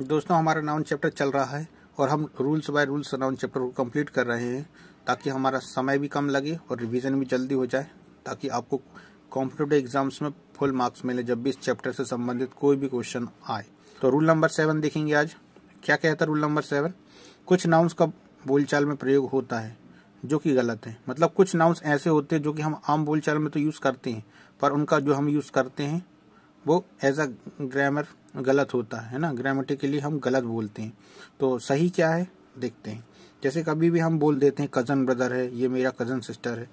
दोस्तों हमारा noun chapter चल रहा है और हम rules by rules noun chapter को कंप्लीट कर रहे हैं ताकि हमारा समय भी कम लगे और रिवीजन भी जल्दी हो जाए ताकि आपको कॉम्पिटेटिव एग्जाम्स में फुल मार्क्स मिले जब भी इस चैप्टर से संबंधित कोई भी क्वेश्चन आए तो रूल नंबर सेवन देखेंगे आज क्या कहता है रूल नंबर सेवन कुछ नाउन्स का बोलचाल में प्रयोग होता है जो कि गलत है मतलब कुछ नाउन्स ऐसे होते हैं जो कि हम आम बोलचाल में तो यूज़ करते हैं पर उनका जो हम यूज़ करते हैं वो एज अ ग्रामर गलत होता है ना ग्रामेटिकली हम गलत बोलते हैं तो सही क्या है देखते हैं जैसे कभी भी हम बोल देते हैं कज़न ब्रदर है ये मेरा कज़न सिस्टर है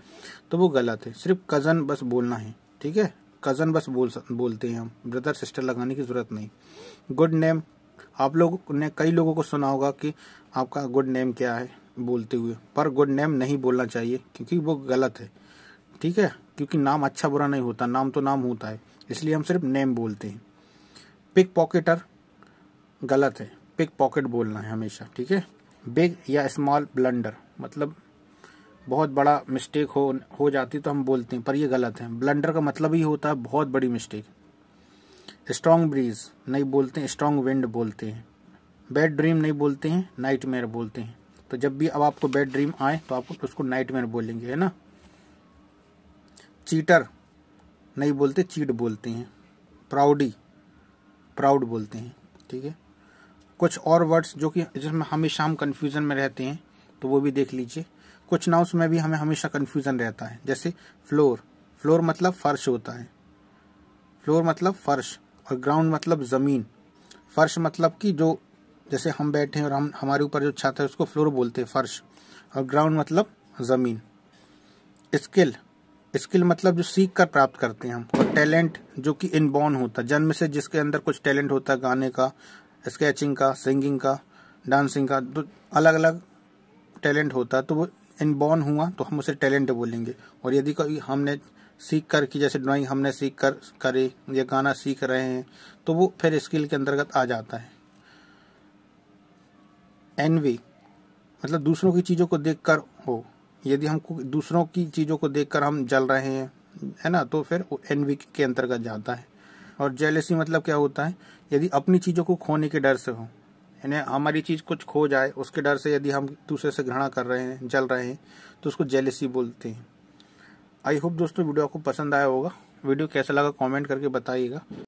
तो वो गलत है सिर्फ कज़न बस बोलना है ठीक है कज़न बस बोल बोलते हैं हम ब्रदर सिस्टर लगाने की ज़रूरत नहीं गुड नेम आप लोग ने कई लोगों को सुना होगा कि आपका गुड नेम क्या है बोलते हुए पर गुड नेम नहीं बोलना चाहिए क्योंकि वो गलत है ठीक है क्योंकि नाम अच्छा बुरा नहीं होता नाम तो नाम होता है इसलिए हम सिर्फ नेम बोलते हैं पिक पॉकेटर गलत है पिक पॉकेट बोलना है हमेशा ठीक है बिग या स्मॉल ब्लंडर मतलब बहुत बड़ा मिस्टेक हो हो जाती तो हम बोलते हैं पर ये गलत है ब्लंडर का मतलब ही होता है बहुत बड़ी मिस्टेक स्ट्रॉन्ग ब्रीज नहीं बोलते हैं स्ट्रॉन्ग विंड बोलते हैं बैड ड्रीम नहीं बोलते हैं नाइट मेयर बोलते हैं तो जब भी अब आपको बैड ड्रीम आए तो आप उसको नाइट मेयर बोलेंगे है ना चीटर नहीं बोलते चीट बोलते हैं प्राउडी प्राउड बोलते हैं ठीक है कुछ और वर्ड्स जो कि जिसमें हमेशा हम कन्फ्यूजन में रहते हैं तो वो भी देख लीजिए कुछ नाउस में भी हमें हमेशा कन्फ्यूजन रहता है जैसे फ्लोर फ्लोर मतलब फर्श होता है फ्लोर मतलब फर्श और ग्राउंड मतलब ज़मीन फर्श मतलब कि जो जैसे हम बैठे हैं और हम हमारे ऊपर जो छत है उसको फ्लोर बोलते हैं फर्श और ग्राउंड मतलब ज़मीन स्किल स्किल मतलब जो सीख कर प्राप्त करते हैं हम और टैलेंट जो कि इनबॉर्न होता है जन्म से जिसके अंदर कुछ टैलेंट होता है गाने का स्केचिंग का सिंगिंग का डांसिंग का तो अलग अलग टैलेंट होता है तो वो इनबॉर्न हुआ तो हम उसे टैलेंट बोलेंगे और यदि कोई हमने सीख कर की जैसे ड्राइंग हमने सीख कर करे या गाना सीख रहे हैं तो वो फिर स्किल के अंतर्गत आ जाता है एनवी मतलब दूसरों की चीज़ों को कर हो यदि हम दूसरों की चीज़ों को देख हम जल रहे हैं है ना तो फिर एनवी के अंतर्गत जाता है और जेलसी मतलब क्या होता है यदि अपनी चीज़ों को खोने के डर से हो यानी हमारी चीज़ कुछ खो जाए उसके डर से यदि हम दूसरे से घृणा कर रहे हैं जल रहे हैं तो उसको जेलसी बोलते हैं आई होप दोस्तों वीडियो आपको पसंद आया होगा वीडियो कैसा लगा कमेंट करके बताइएगा